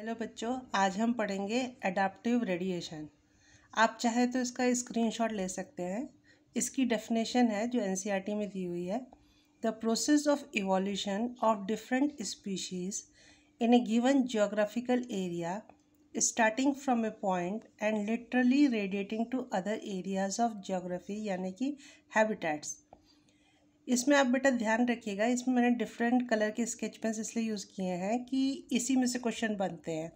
hello बच्चों आज हम पढ़ेंगे अडाप्टिव रेडिएशन आप चाहे तो इसका स्क्रीनशॉट ले सकते हैं इसकी डेफिनेशन है जो एन e में दी हुई है the process of evolution of different species in a given geographical area starting from a point and literally radiating to other areas of geography यानी कि हैबिटेट्स इसमें आप बेटा ध्यान रखिएगा इसमें मैंने डिफरेंट कलर के स्केच पेंस इसलिए यूज़ किए हैं कि इसी में से क्वेश्चन बनते हैं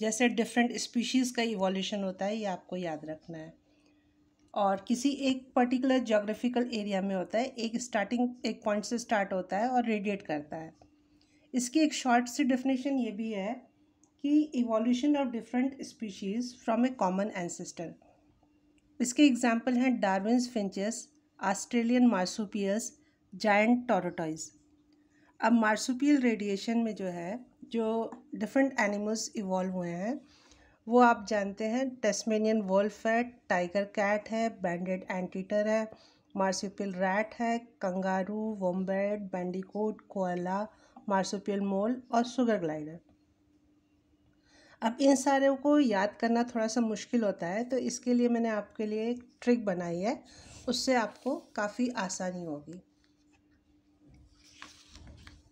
जैसे डिफरेंट स्पीशीज़ का इवोल्यूशन होता है ये आपको याद रखना है और किसी एक पर्टिकुलर जोग्राफिकल एरिया में होता है एक स्टार्टिंग एक पॉइंट से स्टार्ट होता है और रेडिएट करता है इसकी एक शॉर्ट सी डेफिनेशन ये भी है कि evolution of different species from a common ancestor इसके एग्जाम्पल हैं डारविंस फिंचस ऑस्ट्रेलियन मार्सूपियस जाइंट टोरोटॉइज अब मार्सुपियल रेडिएशन में जो है जो डिफरेंट एनिमल्स इवॉल्व हुए हैं वो आप जानते हैं टेस्मेनियन वोल्फ है टाइगर कैट है बैंडेड एंटीटर है मार्सुपियल रैट है kangaroo wombat bandicoot koala marsupial mole और सुगर ग्लाइडर अब इन सारे को याद करना थोड़ा सा मुश्किल होता है तो इसके लिए मैंने आपके लिए एक ट्रिक बनाई है उससे आपको काफ़ी आसानी होगी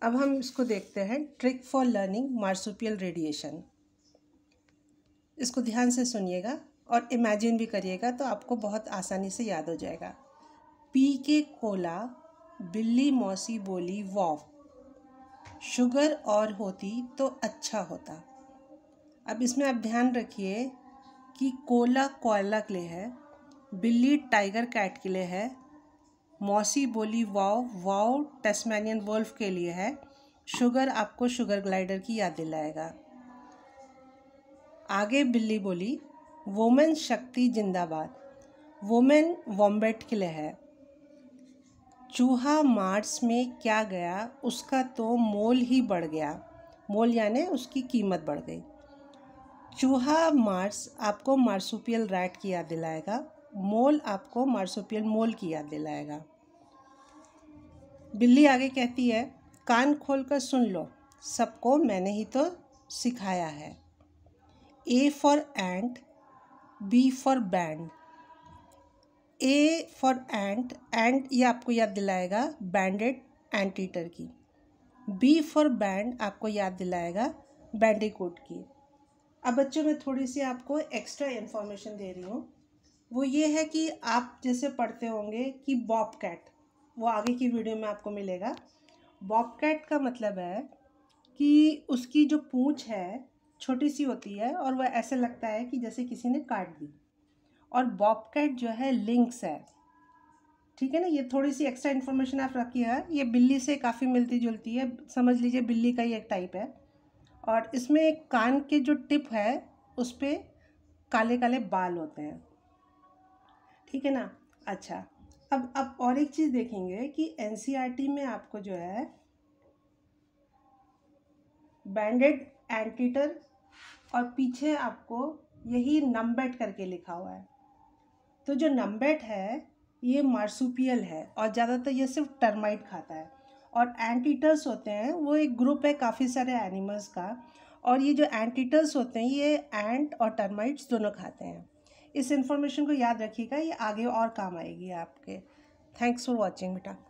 अब हम इसको देखते हैं trick for learning marsupial radiation इसको ध्यान से सुनिएगा और इमेजिन भी करिएगा तो आपको बहुत आसानी से याद हो जाएगा पी के कोला बिल्ली मौसी बोली वॉफ शुगर और होती तो अच्छा होता अब इसमें आप ध्यान रखिए कि कोला कोयला के लिए है बिल्ली टाइगर कैट के लिए है मौसी बोली वाओ वाओ टेस्मैनियन वुल्फ के लिए है शुगर आपको शुगर ग्लाइडर की याद दिलाएगा आगे बिल्ली बोली वोमेन शक्ति जिंदाबाद वोमेन वॉम्बेट के लिए है चूहा मार्च में क्या गया उसका तो मोल ही बढ़ गया मोल यानी उसकी कीमत बढ़ गई चूहा मार्स आपको मार्सुपियल रैट की याद दिलाएगा मोल आपको मार्सुपियल मोल की याद दिलाएगा बिल्ली आगे कहती है कान खोल कर सुन लो सबको मैंने ही तो सिखाया है A for ant B for band A for ant ant ये आपको याद दिलाएगा बैंडेड एंटीटर की बी फॉर बैंड आपको याद दिलाएगा कोट की अब बच्चों मैं थोड़ी सी आपको एक्स्ट्रा इन्फॉर्मेशन दे रही हूँ वो ये है कि आप जैसे पढ़ते होंगे कि बॉब कैट वो आगे की वीडियो में आपको मिलेगा बॉबकैट का मतलब है कि उसकी जो पूँछ है छोटी सी होती है और वह ऐसे लगता है कि जैसे किसी ने काट दी और बॉबकैट जो है लिंक्स है ठीक है ना ये थोड़ी सी एक्स्ट्रा इन्फॉर्मेशन आप रखी है हाँ, ये बिल्ली से काफ़ी मिलती जुलती है समझ लीजिए बिल्ली का ही एक टाइप है और इसमें कान के जो टिप है उस पर काले काले बाल होते हैं ठीक है ना अच्छा अब अब और एक चीज़ देखेंगे कि एन e में आपको जो है बैंडेड एंटीटर और पीछे आपको यही नंबेट करके लिखा हुआ है तो जो नंबेट है ये मार्सुपियल है और ज़्यादातर ये सिर्फ टर्माइट खाता है और एंटीटर्स होते हैं वो एक ग्रुप है काफ़ी सारे एनिमल्स का और ये जो एंटीटर्स होते हैं ये एंट और टर्माइट्स दोनों खाते हैं इस इन्फॉर्मेशन को याद रखिएगा ये आगे और काम आएगी आपके थैंक्स फॉर वॉचिंग बेटा